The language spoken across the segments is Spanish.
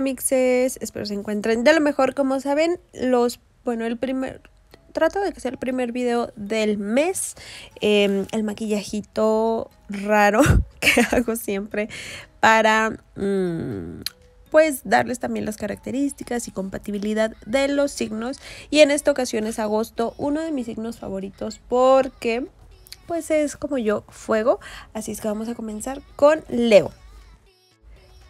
mixes, espero se encuentren de lo mejor. Como saben, los, bueno, el primer, trato de que sea el primer video del mes. Em, el maquillajito raro que hago siempre para, mm, pues, darles también las características y compatibilidad de los signos. Y en esta ocasión es agosto, uno de mis signos favoritos porque, pues, es como yo, fuego. Así es que vamos a comenzar con Leo.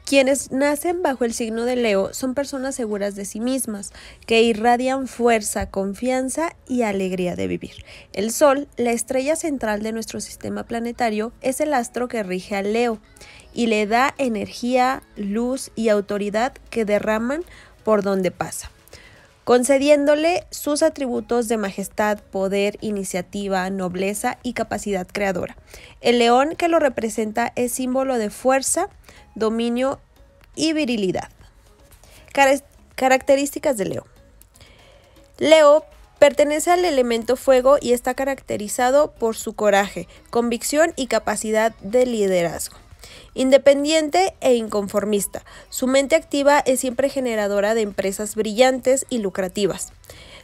Quienes nacen bajo el signo de Leo son personas seguras de sí mismas, que irradian fuerza, confianza y alegría de vivir. El Sol, la estrella central de nuestro sistema planetario, es el astro que rige al Leo y le da energía, luz y autoridad que derraman por donde pasa concediéndole sus atributos de majestad, poder, iniciativa, nobleza y capacidad creadora. El león que lo representa es símbolo de fuerza, dominio y virilidad. características de Leo. Leo pertenece al elemento fuego y está caracterizado por su coraje, convicción y capacidad de liderazgo. Independiente e inconformista, su mente activa es siempre generadora de empresas brillantes y lucrativas.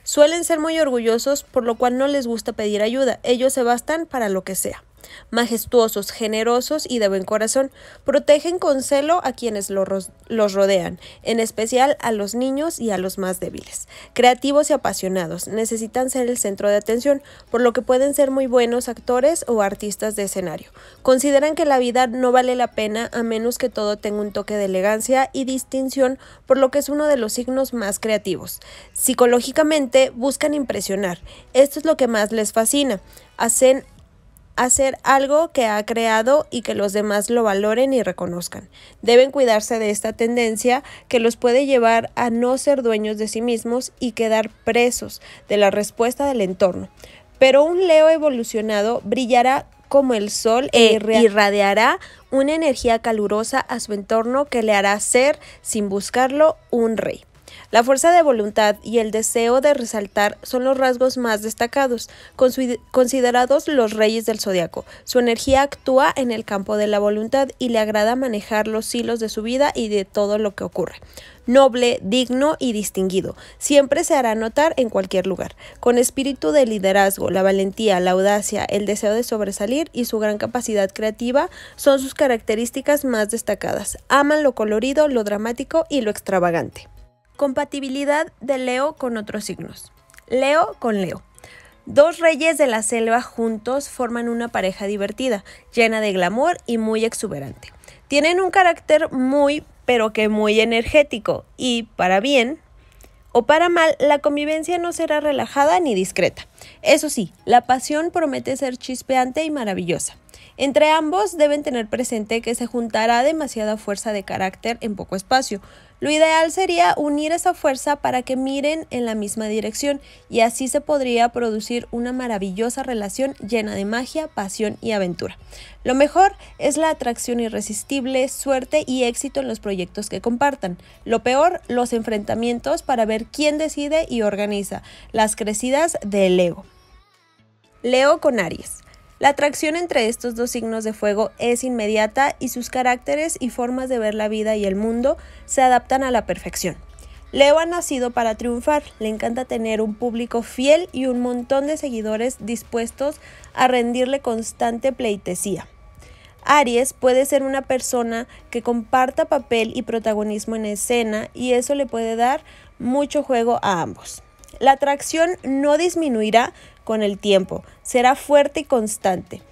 Suelen ser muy orgullosos, por lo cual no les gusta pedir ayuda, ellos se bastan para lo que sea. Majestuosos, generosos y de buen corazón, protegen con celo a quienes los rodean, en especial a los niños y a los más débiles. Creativos y apasionados, necesitan ser el centro de atención, por lo que pueden ser muy buenos actores o artistas de escenario. Consideran que la vida no vale la pena a menos que todo tenga un toque de elegancia y distinción, por lo que es uno de los signos más creativos. Psicológicamente buscan impresionar. Esto es lo que más les fascina. Hacen hacer algo que ha creado y que los demás lo valoren y reconozcan. Deben cuidarse de esta tendencia que los puede llevar a no ser dueños de sí mismos y quedar presos de la respuesta del entorno. Pero un Leo evolucionado brillará como el sol e eh, irradiará una energía calurosa a su entorno que le hará ser, sin buscarlo, un rey. La fuerza de voluntad y el deseo de resaltar son los rasgos más destacados, considerados los reyes del zodiaco. Su energía actúa en el campo de la voluntad y le agrada manejar los hilos de su vida y de todo lo que ocurre noble, digno y distinguido. Siempre se hará notar en cualquier lugar. Con espíritu de liderazgo, la valentía, la audacia, el deseo de sobresalir y su gran capacidad creativa son sus características más destacadas. Aman lo colorido, lo dramático y lo extravagante. Compatibilidad de Leo con otros signos. Leo con Leo. Dos reyes de la selva juntos forman una pareja divertida, llena de glamour y muy exuberante. Tienen un carácter muy, pero que muy energético y, para bien o para mal, la convivencia no será relajada ni discreta. Eso sí, la pasión promete ser chispeante y maravillosa. Entre ambos deben tener presente que se juntará demasiada fuerza de carácter en poco espacio, lo ideal sería unir esa fuerza para que miren en la misma dirección y así se podría producir una maravillosa relación llena de magia, pasión y aventura. Lo mejor es la atracción irresistible, suerte y éxito en los proyectos que compartan. Lo peor, los enfrentamientos para ver quién decide y organiza, las crecidas de Leo. Leo con Aries. La atracción entre estos dos signos de fuego es inmediata y sus caracteres y formas de ver la vida y el mundo se adaptan a la perfección. Leo ha nacido para triunfar, le encanta tener un público fiel y un montón de seguidores dispuestos a rendirle constante pleitesía. Aries puede ser una persona que comparta papel y protagonismo en escena y eso le puede dar mucho juego a ambos. La atracción no disminuirá con el tiempo, será fuerte y constante.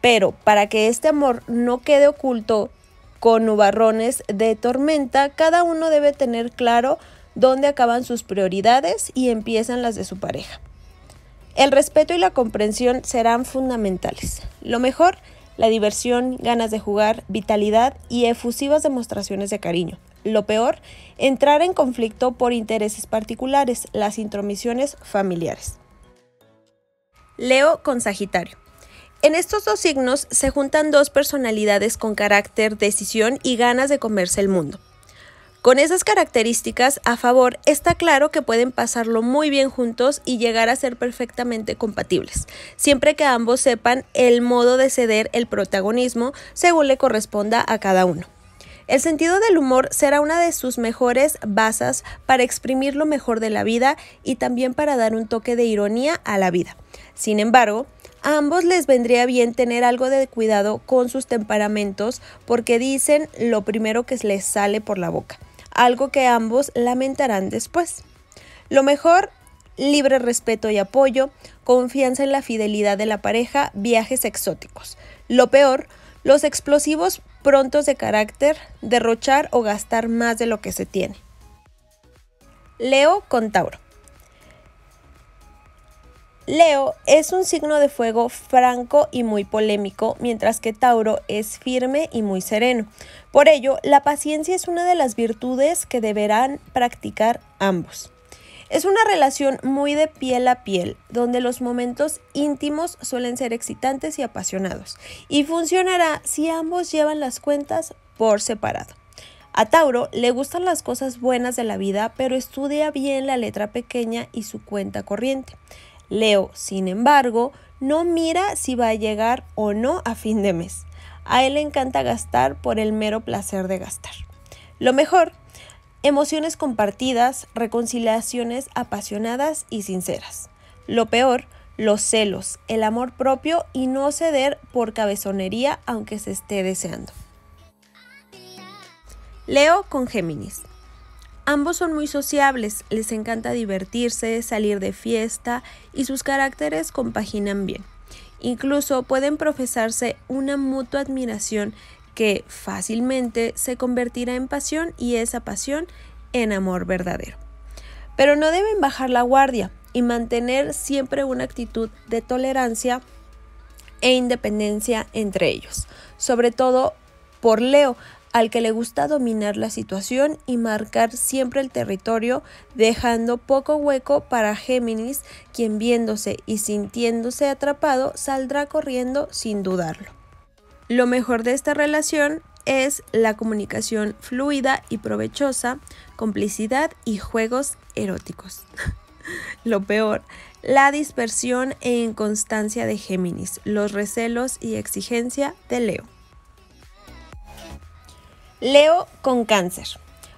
Pero para que este amor no quede oculto con nubarrones de tormenta, cada uno debe tener claro dónde acaban sus prioridades y empiezan las de su pareja. El respeto y la comprensión serán fundamentales. Lo mejor, la diversión, ganas de jugar, vitalidad y efusivas demostraciones de cariño. Lo peor, entrar en conflicto por intereses particulares, las intromisiones familiares. Leo con Sagitario. En estos dos signos se juntan dos personalidades con carácter, decisión y ganas de comerse el mundo. Con esas características a favor, está claro que pueden pasarlo muy bien juntos y llegar a ser perfectamente compatibles, siempre que ambos sepan el modo de ceder el protagonismo según le corresponda a cada uno. El sentido del humor será una de sus mejores basas para exprimir lo mejor de la vida y también para dar un toque de ironía a la vida. Sin embargo, a ambos les vendría bien tener algo de cuidado con sus temperamentos porque dicen lo primero que les sale por la boca, algo que ambos lamentarán después. Lo mejor, libre respeto y apoyo, confianza en la fidelidad de la pareja, viajes exóticos. Lo peor, los explosivos prontos de carácter, derrochar o gastar más de lo que se tiene. Leo con Tauro. Leo es un signo de fuego franco y muy polémico, mientras que Tauro es firme y muy sereno. Por ello, la paciencia es una de las virtudes que deberán practicar ambos. Es una relación muy de piel a piel, donde los momentos íntimos suelen ser excitantes y apasionados, y funcionará si ambos llevan las cuentas por separado. A Tauro le gustan las cosas buenas de la vida, pero estudia bien la letra pequeña y su cuenta corriente. Leo, sin embargo, no mira si va a llegar o no a fin de mes. A él le encanta gastar por el mero placer de gastar. Lo mejor, Emociones compartidas, reconciliaciones apasionadas y sinceras. Lo peor, los celos, el amor propio y no ceder por cabezonería aunque se esté deseando. Leo con Géminis. Ambos son muy sociables, les encanta divertirse, salir de fiesta y sus caracteres compaginan bien. Incluso pueden profesarse una mutua admiración que fácilmente se convertirá en pasión y esa pasión en amor verdadero. Pero no deben bajar la guardia y mantener siempre una actitud de tolerancia e independencia entre ellos, sobre todo por Leo, al que le gusta dominar la situación y marcar siempre el territorio, dejando poco hueco para Géminis, quien viéndose y sintiéndose atrapado saldrá corriendo sin dudarlo. Lo mejor de esta relación es la comunicación fluida y provechosa, complicidad y juegos eróticos. Lo peor, la dispersión e inconstancia de Géminis, los recelos y exigencia de Leo. Leo con cáncer.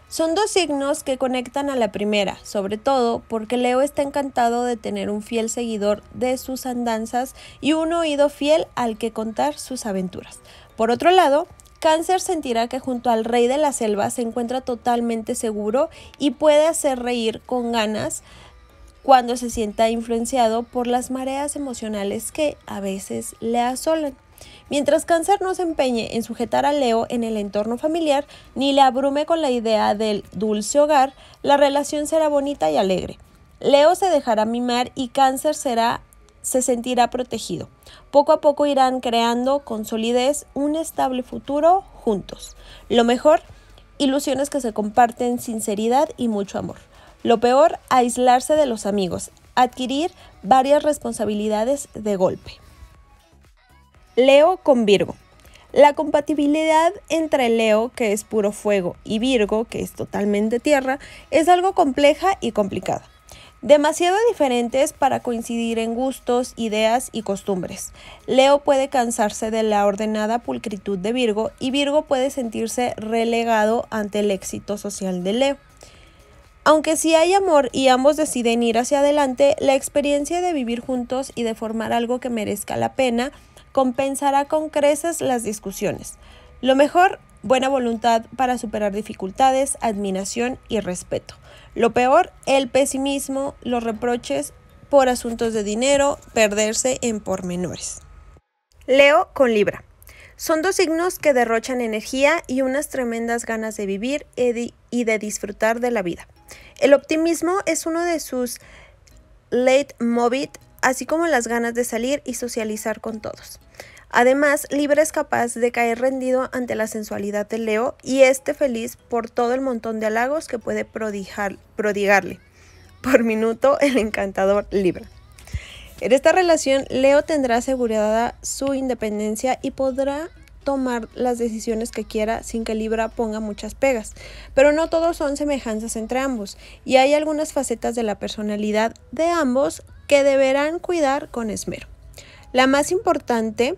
Son dos signos que conectan a la primera, sobre todo porque Leo está encantado de tener un fiel seguidor de sus andanzas y un oído fiel al que contar sus aventuras. Por otro lado, Cáncer sentirá que junto al rey de la selva se encuentra totalmente seguro y puede hacer reír con ganas cuando se sienta influenciado por las mareas emocionales que a veces le asolan. Mientras Cáncer no se empeñe en sujetar a Leo en el entorno familiar ni le abrume con la idea del dulce hogar, la relación será bonita y alegre. Leo se dejará mimar y Cáncer será se sentirá protegido. Poco a poco irán creando con solidez un estable futuro juntos. Lo mejor, ilusiones que se comparten sinceridad y mucho amor. Lo peor, aislarse de los amigos, adquirir varias responsabilidades de golpe. Leo con Virgo. La compatibilidad entre Leo, que es puro fuego, y Virgo, que es totalmente tierra, es algo compleja y complicada. Demasiado diferentes para coincidir en gustos, ideas y costumbres. Leo puede cansarse de la ordenada pulcritud de Virgo y Virgo puede sentirse relegado ante el éxito social de Leo. Aunque si hay amor y ambos deciden ir hacia adelante, la experiencia de vivir juntos y de formar algo que merezca la pena compensará con creces las discusiones. Lo mejor, buena voluntad para superar dificultades, admiración y respeto. Lo peor, el pesimismo, los reproches por asuntos de dinero, perderse en pormenores. Leo con Libra. Son dos signos que derrochan energía y unas tremendas ganas de vivir eh, y de disfrutar de la vida. El optimismo es uno de sus late leitmotiv así como las ganas de salir y socializar con todos. Además, Libra es capaz de caer rendido ante la sensualidad de Leo y esté feliz por todo el montón de halagos que puede prodigarle. Por minuto, el encantador Libra. En esta relación, Leo tendrá asegurada su independencia y podrá tomar las decisiones que quiera sin que Libra ponga muchas pegas. Pero no todos son semejanzas entre ambos y hay algunas facetas de la personalidad de ambos que deberán cuidar con esmero. La más importante,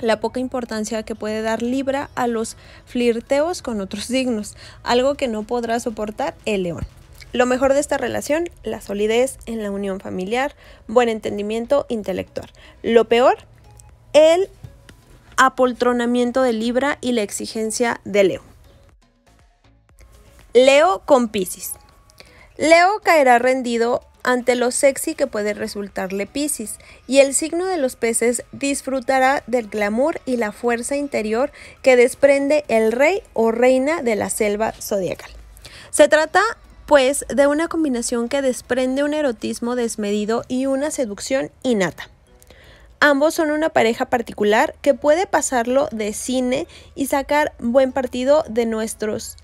la poca importancia que puede dar Libra a los flirteos con otros signos, algo que no podrá soportar el león. Lo mejor de esta relación, la solidez en la unión familiar, buen entendimiento intelectual. Lo peor, el apoltronamiento de Libra y la exigencia de Leo. Leo con Pisces. Leo caerá rendido ante lo sexy que puede resultarle Pisces, y el signo de los peces disfrutará del glamour y la fuerza interior que desprende el rey o reina de la selva zodiacal. Se trata pues de una combinación que desprende un erotismo desmedido y una seducción innata. Ambos son una pareja particular que puede pasarlo de cine y sacar buen partido de nuestros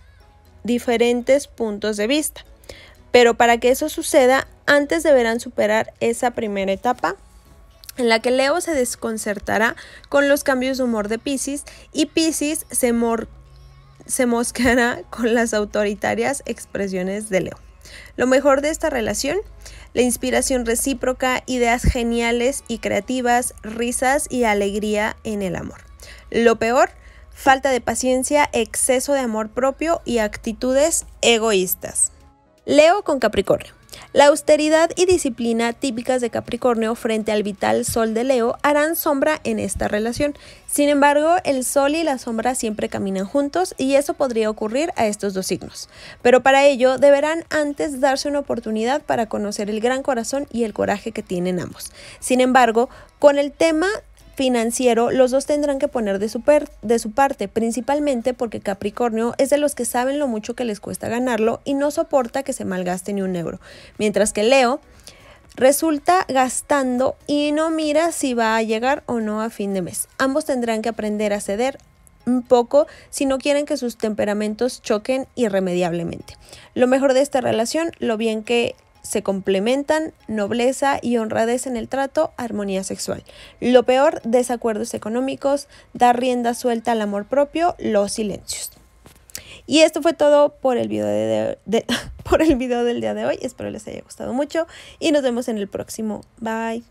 diferentes puntos de vista. Pero para que eso suceda, antes deberán superar esa primera etapa en la que Leo se desconcertará con los cambios de humor de Pisces y Pisces se, se moscará con las autoritarias expresiones de Leo. Lo mejor de esta relación, la inspiración recíproca, ideas geniales y creativas, risas y alegría en el amor. Lo peor, falta de paciencia, exceso de amor propio y actitudes egoístas. Leo con Capricornio. La austeridad y disciplina típicas de Capricornio frente al vital Sol de Leo harán sombra en esta relación. Sin embargo, el Sol y la sombra siempre caminan juntos y eso podría ocurrir a estos dos signos. Pero para ello deberán antes darse una oportunidad para conocer el gran corazón y el coraje que tienen ambos. Sin embargo, con el tema financiero, los dos tendrán que poner de su, de su parte, principalmente porque Capricornio es de los que saben lo mucho que les cuesta ganarlo y no soporta que se malgaste ni un euro, mientras que Leo resulta gastando y no mira si va a llegar o no a fin de mes. Ambos tendrán que aprender a ceder un poco si no quieren que sus temperamentos choquen irremediablemente. Lo mejor de esta relación, lo bien que se complementan nobleza y honradez en el trato, armonía sexual. Lo peor, desacuerdos económicos, da rienda suelta al amor propio, los silencios. Y esto fue todo por el video, por el video del día de hoy. Espero les haya gustado mucho y nos vemos en el próximo. Bye.